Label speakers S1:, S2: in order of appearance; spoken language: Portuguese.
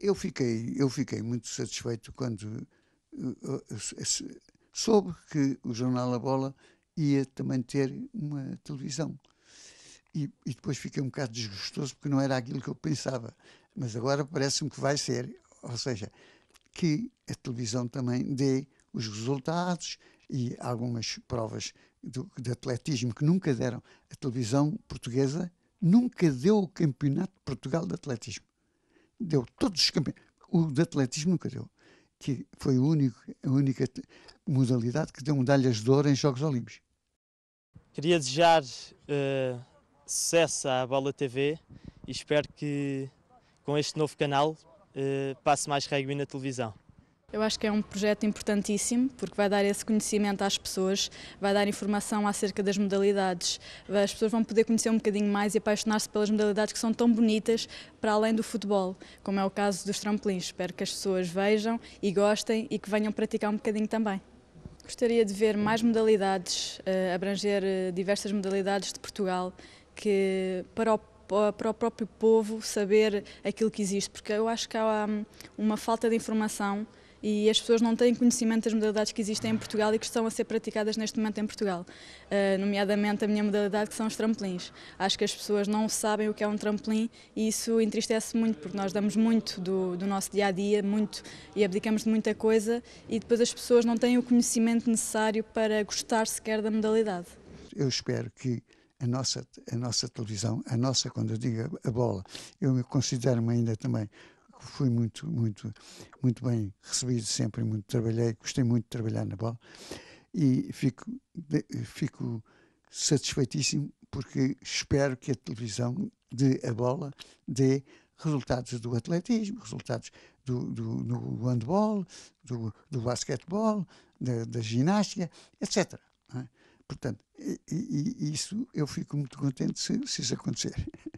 S1: eu fiquei, eu fiquei muito satisfeito quando eh, eh, soube que o jornal A Bola ia também ter uma televisão. E, e, depois fiquei um bocado desgostoso porque não era aquilo que eu pensava. Mas agora parece-me que vai ser. Ou seja, que a televisão também dê os resultados e algumas provas do, de atletismo que nunca deram. A televisão portuguesa nunca deu o Campeonato de Portugal de Atletismo deu todos os campeões O de atletismo nunca deu, que foi único, a única modalidade que deu medalhas de ouro em Jogos Olímpicos.
S2: Queria desejar uh, sucesso à Bola TV e espero que com este novo canal uh, passe mais rugby na televisão.
S3: Eu acho que é um projeto importantíssimo, porque vai dar esse conhecimento às pessoas, vai dar informação acerca das modalidades. As pessoas vão poder conhecer um bocadinho mais e apaixonar-se pelas modalidades que são tão bonitas para além do futebol, como é o caso dos trampolins. Espero que as pessoas vejam e gostem e que venham praticar um bocadinho também. Gostaria de ver mais modalidades, eh, abranger eh, diversas modalidades de Portugal, que para o para o próprio povo saber aquilo que existe, porque eu acho que há hum, uma falta de informação e as pessoas não têm conhecimento das modalidades que existem em Portugal e que estão a ser praticadas neste momento em Portugal, uh, nomeadamente a minha modalidade que são os trampolins. Acho que as pessoas não sabem o que é um trampolim e isso entristece muito porque nós damos muito do, do nosso dia a dia, muito e abdicamos de muita coisa e depois as pessoas não têm o conhecimento necessário para gostar sequer da modalidade.
S1: Eu espero que a nossa, a nossa televisão, a nossa, quando eu digo a bola, eu me considero-me ainda também fui muito, muito, muito bem recebido sempre, muito trabalhei, gostei muito de trabalhar na bola e fico, fico satisfeitíssimo porque espero que a televisão dê a bola, dê resultados do atletismo, resultados do, do, do handball, do, do basquetebol, da, da ginástica, etc. É? Portanto, e, e, isso eu fico muito contente se, se isso acontecer.